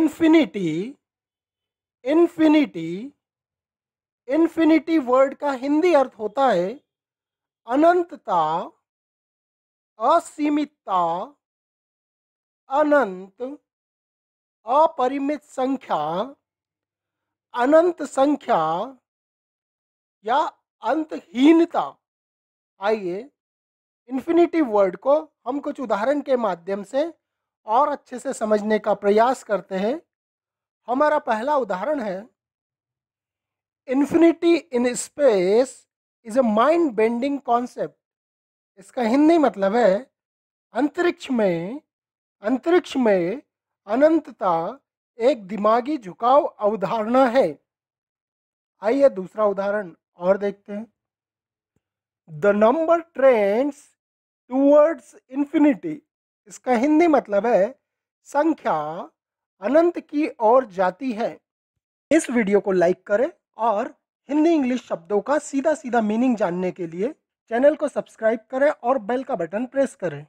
infinity infinity infinity word का हिंदी अर्थ होता है अनंतता असीमितता अनंत अपरिमित संख्या अनंत संख्या या अंतहीनता आइए इन्फिनिटी वर्ड को हम कुछ उदाहरण के माध्यम से और अच्छे से समझने का प्रयास करते हैं हमारा पहला उदाहरण है infinity in space is a mind bending concept इसका हिंदी मतलब है अंतरिक्ष में अंतरिक्ष में अनंतता एक दिमागी झुकाव अवधारणा है आइए दूसरा उदाहरण और देखते हैं the number trends towards infinity इसका हिंदी मतलब है संख्या अनंत की ओर जाती है इस वीडियो को लाइक करें और हिंदी इंग्लिश शब्दों का सीधा सीधा मीनिंग जानने के लिए चैनल को सब्सक्राइब करें और बेल का बटन प्रेस करें